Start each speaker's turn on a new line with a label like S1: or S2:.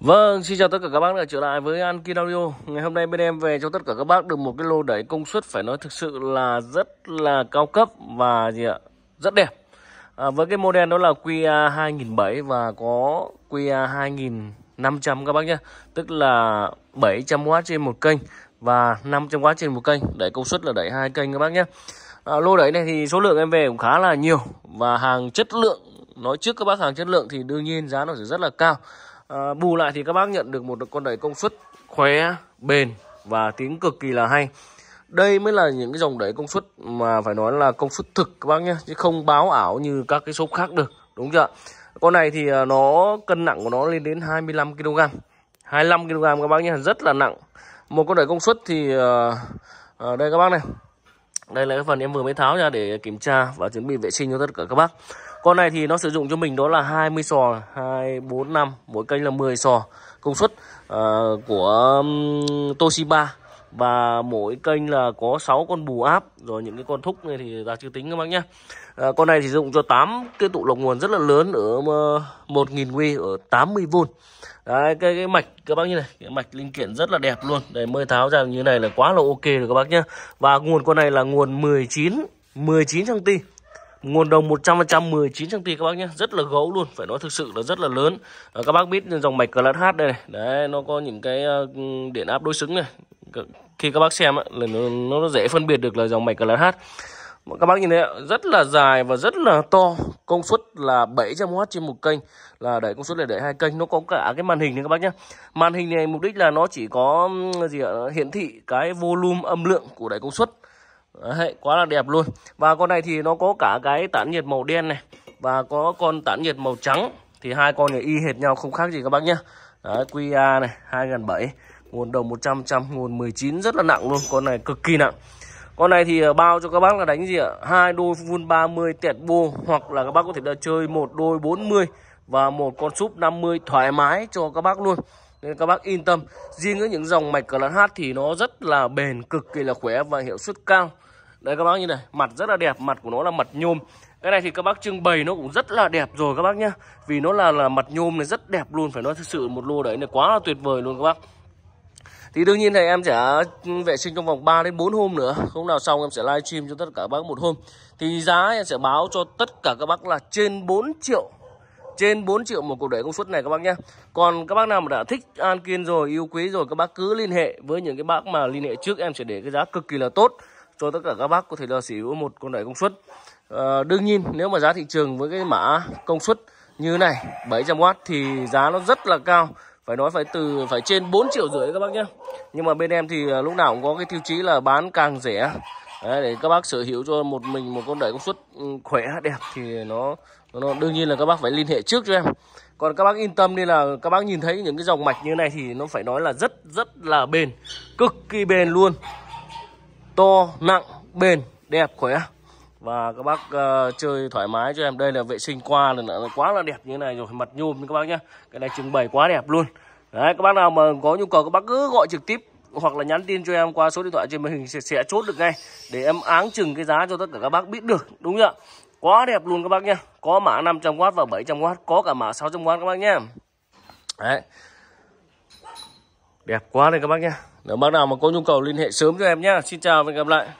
S1: Vâng, xin chào tất cả các bác đã trở lại với An Audio. Ngày hôm nay bên em về cho tất cả các bác được một cái lô đẩy công suất phải nói thực sự là rất là cao cấp và gì ạ? Rất đẹp. À, với cái model đó là QA 2007 và có QA 2500 các bác nhé. Tức là 700W trên một kênh và 500W trên một kênh. Đẩy công suất là đẩy hai kênh các bác nhé. À, lô đẩy này thì số lượng em về cũng khá là nhiều và hàng chất lượng. Nói trước các bác hàng chất lượng thì đương nhiên giá nó sẽ rất là cao. Ờ, bù lại thì các bác nhận được một con đẩy công suất khỏe bền và tiếng cực kỳ là hay đây mới là những cái dòng đẩy công suất mà phải nói là công suất thực các bác nhé chứ không báo ảo như các cái shop khác được đúng chưa con này thì ờ, nó cân nặng của nó lên đến 25 kg 25 kg các bác nhé rất là nặng một con đẩy công suất thì à, đây các bác này đây là cái phần em vừa mới tháo ra để kiểm tra và chuẩn bị vệ sinh cho tất cả các bác con này thì nó sử dụng cho mình đó là 20 sò, 2 4 5, mỗi kênh là 10 sò. Công suất uh, của um, Toshiba và mỗi kênh là có 6 con bù áp rồi những cái con thúc này thì ta chưa tính các bác nhé à, con này thì dùng cho 8 cái tụ lọc nguồn rất là lớn ở uh, ờ, 1000W ở 80V Đấy, cái, cái mạch các bác như này cái mạch linh kiện rất là đẹp luôn để mới tháo ra như này là quá là ok rồi các bác nhé và nguồn con này là nguồn 19 19 cm nguồn đồng 100% 19 cm các bác nhé rất là gấu luôn phải nói thực sự là rất là lớn à, các bác biết dòng mạch CLH đây này đấy nó có những cái ờ, điện áp đối xứng này khi các bác xem là nó, nó dễ phân biệt được là dòng mạch CLH các bác nhìn thấy rất là dài và rất là to công suất là 700W trên một kênh là đẩy công suất là đẩy hai kênh nó có cả cái màn hình này các bác nhé màn hình này mục đích là nó chỉ có gì ạ hiển thị cái volume âm lượng của đẩy công suất Đấy, quá là đẹp luôn và con này thì nó có cả cái tản nhiệt màu đen này và có con tản nhiệt màu trắng thì hai con này y hệt nhau không khác gì các bác nhá Đấy, QA này 2.7 nguồn đầu 100 trăm nguồn 19 rất là nặng luôn con này cực kỳ nặng con này thì ờ, bao cho các bác là đánh gì ạ hai đôi full 30 tẹt bô hoặc là các bác có thể là chơi một đôi 40 và một con súp 50 thoải mái cho các bác luôn nên các bác yên tâm riêng với những dòng mạch cờ lát hát thì nó rất là bền cực kỳ là khỏe và hiệu suất cao Đấy các bác như này, mặt rất là đẹp, mặt của nó là mặt nhôm. Cái này thì các bác trưng bày nó cũng rất là đẹp rồi các bác nhá. Vì nó là là mặt nhôm này rất đẹp luôn, phải nói thực sự một lô đấy này quá là tuyệt vời luôn các bác. Thì đương nhiên thì em sẽ vệ sinh trong vòng 3 đến 4 hôm nữa Không nào xong em sẽ livestream cho tất cả các bác một hôm Thì giá em sẽ báo cho tất cả các bác là trên 4 triệu trên 4 triệu một cuộc đẩy công suất này các bác nhé Còn các bác nào mà đã thích An Kiên rồi, yêu quý rồi Các bác cứ liên hệ với những cái bác mà liên hệ trước em sẽ để cái giá cực kỳ là tốt cho tất cả các bác có thể là sở hữu một con đẩy công suất à, đương nhiên nếu mà giá thị trường với cái mã công suất như này 700W thì giá nó rất là cao phải nói phải từ phải trên 4 triệu rưỡi các bác nhé nhưng mà bên em thì ờ, lúc nào cũng có cái tiêu chí là bán càng rẻ Đấy, để các bác sở hữu cho một mình một con đẩy công suất ừ, khỏe đẹp thì nó, nó đương nhiên là các bác phải liên hệ trước cho em còn các bác yên tâm đi là các bác nhìn thấy những cái dòng mạch như này thì nó phải nói là rất rất là bền cực kỳ bền luôn to nặng bền đẹp khỏe và các bác uh, chơi thoải mái cho em đây là vệ sinh qua là, là quá là đẹp như thế này rồi mặt nhôm các bác nhá cái này trưng bày quá đẹp luôn đấy các bác nào mà có nhu cầu các bác cứ gọi trực tiếp hoặc là nhắn tin cho em qua số điện thoại trên màn hình sẽ, sẽ chốt được ngay để em áng chừng cái giá cho tất cả các bác biết được đúng không ạ quá đẹp luôn các bác nhá có mã 500W và 700W có cả mã 600W các bác nhá đấy đẹp quá đây các bác nhá nếu bác nào mà có nhu cầu liên hệ sớm cho em nhé Xin chào và hẹn gặp lại